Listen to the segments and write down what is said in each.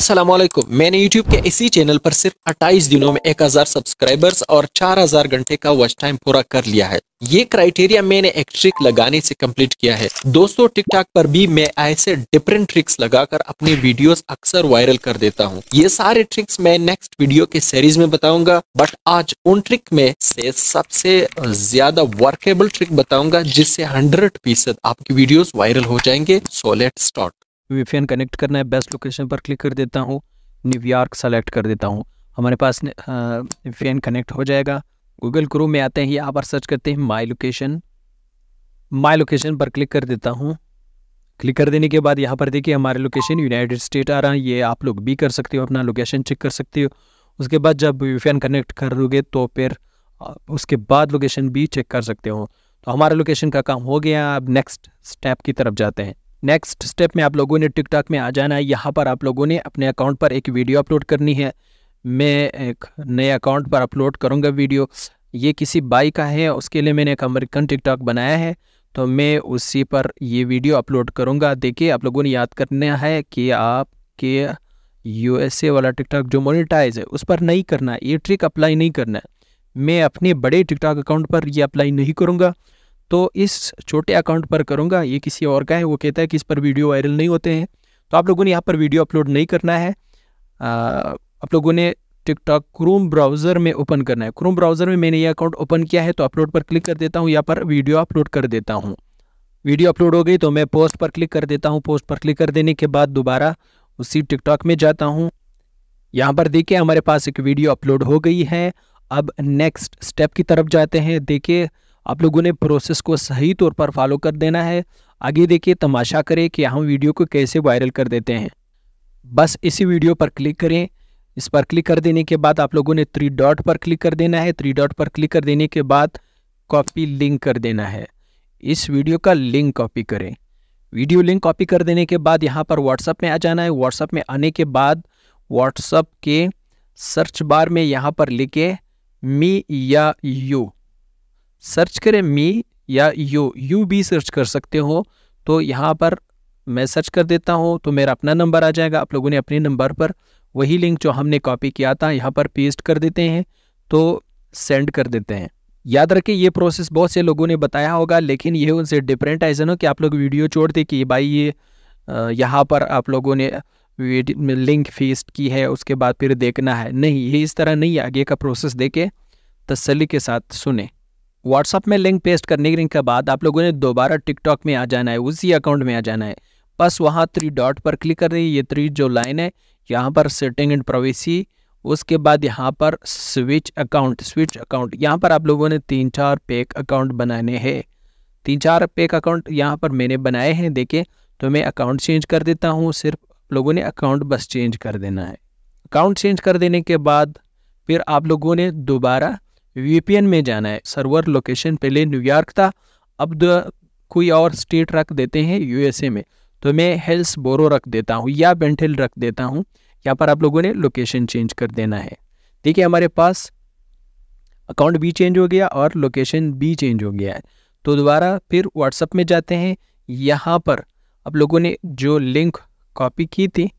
अस्सलाम मैंने यूट्यूब के इसी चैनल पर सिर्फ 28 दिनों में 1000 सब्सक्राइबर्स और 4000 घंटे का वॉच टाइम पूरा कर लिया है ये क्राइटेरिया मैंने एक ट्रिक लगाने से कंप्लीट किया है दोस्तों टिकटॉक पर भी मैं ऐसे डिफरेंट ट्रिक्स लगाकर अपने वीडियोस अक्सर वायरल कर देता हूँ ये सारे ट्रिक्स मैं नेक्स्ट वीडियो के सीरीज में बताऊंगा बट आज उन ट्रिक में से सबसे ज्यादा वर्केबल ट्रिक बताऊंगा जिससे हंड्रेड फीसद आपकी वीडियो वायरल हो जाएंगे सोलेट स्टॉट वीफियन कनेक्ट करना है बेस्ट लोकेशन पर क्लिक कर देता हूँ न्यूयॉर्क सेलेक्ट कर देता हूँ हमारे पास वीफियन कनेक्ट हो जाएगा गूगल क्रो में आते हैं यहाँ पर सर्च करते हैं माई लोकेशन माई लोकेशन पर क्लिक कर देता हूँ क्लिक कर देने के बाद यहाँ पर देखिए हमारे लोकेशन यूनाइटेड स्टेट आ रहा है ये आप लोग भी कर सकते हो अपना लोकेशन चेक कर सकते हो उसके बाद जब वीफियन कनेक्ट कर दोगे तो फिर उसके बाद लोकेशन भी चेक कर सकते हो तो हमारे लोकेशन का काम हो गया अब नेक्स्ट स्टेप की तरफ जाते हैं नेक्स्ट स्टेप में आप लोगों ने टिकटॉक में आ जाना है यहाँ पर आप लोगों ने अपने अकाउंट पर एक वीडियो अपलोड करनी है मैं एक नए अकाउंट पर अपलोड करूँगा वीडियो ये किसी बाई का है उसके लिए मैंने एक अमेरिकन टिकटॉक बनाया है तो मैं उसी पर ये वीडियो अपलोड करूँगा देखिए आप लोगों ने याद करना है कि आपके यू वाला टिकटॉक जो मोनिटाइज है उस पर नहीं करना है ये ट्रिक अप्लाई नहीं करना है मैं अपने बड़े टिकटॉक अकाउंट पर यह अप्लाई नहीं करूँगा तो इस छोटे अकाउंट पर करूँगा ये किसी और का है वो कहता है कि इस पर वीडियो वायरल नहीं होते हैं तो आप लोगों ने यहाँ पर वीडियो अपलोड नहीं करना है आप लोगों ने टिकटॉक क्रोम ब्राउज़र में ओपन करना है क्रोम ब्राउज़र में मैंने ये अकाउंट ओपन किया है तो अपलोड पर क्लिक कर देता हूँ यहाँ पर वीडियो अपलोड कर देता हूँ वीडियो अपलोड हो गई तो मैं पोस्ट पर क्लिक कर देता हूँ पोस्ट पर क्लिक कर देने के बाद दोबारा उसी टिकटॉक में जाता हूँ यहाँ पर देखिए हमारे पास एक वीडियो अपलोड हो गई है अब नेक्स्ट स्टेप की तरफ जाते हैं देखिए आप लोगों ने प्रोसेस को सही तौर पर फॉलो कर देना है आगे देखिए तमाशा करें कि हम वीडियो को कैसे वायरल कर देते हैं बस इसी वीडियो पर क्लिक करें इस पर क्लिक कर देने के बाद आप लोगों ने थ्री डॉट पर क्लिक कर देना है थ्री डॉट पर क्लिक कर देने के बाद कॉपी लिंक कर देना है इस वीडियो का लिंक कॉपी करें वीडियो लिंक कॉपी कर देने के बाद यहाँ पर व्हाट्सअप में आ जाना है व्हाट्सअप में आने के बाद व्हाट्सअप के सर्च बार में यहाँ पर लिखे मी या यू सर्च करें मी या यू यू भी सर्च कर सकते हो तो यहाँ पर मैं सर्च कर देता हूँ तो मेरा अपना नंबर आ जाएगा आप लोगों ने अपने नंबर पर वही लिंक जो हमने कॉपी किया था यहाँ पर पेस्ट कर देते हैं तो सेंड कर देते हैं याद रखें ये प्रोसेस बहुत से लोगों ने बताया होगा लेकिन ये उनसे डिफरेंट आइजन ना कि आप लोग वीडियो छोड़ दे कि भाई ये यहाँ पर आप लोगों ने लिंक फेस्ट की है उसके बाद फिर देखना है नहीं ये इस तरह नहीं आगे का प्रोसेस देखें तसली के साथ सुने व्हाट्सअप में लिंक पेस्ट करने के बाद आप लोगों ने दोबारा टिकटॉक में आ जाना है उसी अकाउंट में आ जाना है बस वहाँ थ्री डॉट पर क्लिक कर रही है ये थ्री जो लाइन है यहाँ पर सेटिंग एंड प्राइवेसी उसके बाद यहाँ पर स्विच अकाउंट स्विच अकाउंट यहाँ पर आप लोगों ने तीन चार पेक अकाउंट बनाने हैं तीन चार पेक अकाउंट यहाँ पर मैंने बनाए हैं देखे तो मैं अकाउंट चेंज कर देता हूँ सिर्फ लोगों ने अकाउंट बस चेंज कर देना है अकाउंट चेंज कर देने के बाद फिर आप लोगों ने दोबारा वीपीएन में जाना है सर्वर लोकेशन पहले न्यूयॉर्क था अब कोई और स्टेट रख देते हैं यूएसए में तो मैं हेल्स बोरो रख देता हूँ या बेंटिल रख देता हूँ यहाँ पर आप लोगों ने लोकेशन चेंज कर देना है देखिए हमारे पास अकाउंट भी चेंज हो गया और लोकेशन भी चेंज हो गया है तो दोबारा फिर व्हाट्सअप में जाते हैं यहाँ पर आप लोगों ने जो लिंक कॉपी की थी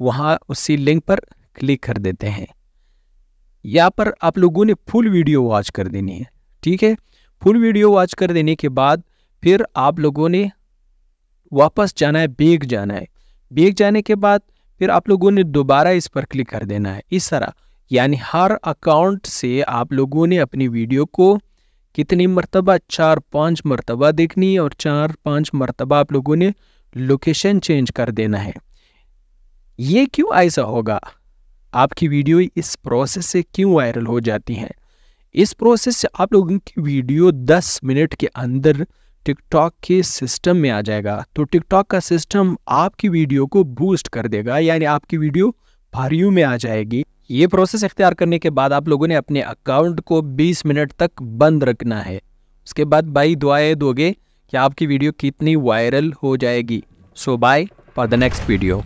वहाँ उसी लिंक पर क्लिक कर देते हैं यहाँ पर आप लोगों ने फुल वीडियो वॉच कर देनी है ठीक है फुल वीडियो वॉच कर देने के बाद फिर आप लोगों ने वापस जाना है बेग जाना है बेग जाने के बाद फिर आप लोगों ने दोबारा इस पर क्लिक कर देना है इस तरह यानी हर अकाउंट से आप लोगों ने अपनी वीडियो को कितनी मरतबा चार पाँच मरतबा देखनी है और चार पाँच मरतबा आप लोगों ने लोकेशन चेंज कर देना है ये क्यों ऐसा होगा आपकी वीडियो इस प्रोसेस से क्यों वायरल हो जाती हैं इस प्रोसेस से आप लोगों की वीडियो 10 मिनट के अंदर टिकटॉक के सिस्टम में आ जाएगा तो टिकटॉक का सिस्टम आपकी वीडियो को बूस्ट कर देगा यानी आपकी वीडियो भारियों में आ जाएगी ये प्रोसेस इख्तियार करने के बाद आप लोगों ने अपने अकाउंट को 20 मिनट तक बंद रखना है उसके बाद बाई दुआए दोगे कि आपकी वीडियो कितनी वायरल हो जाएगी so bye for the next video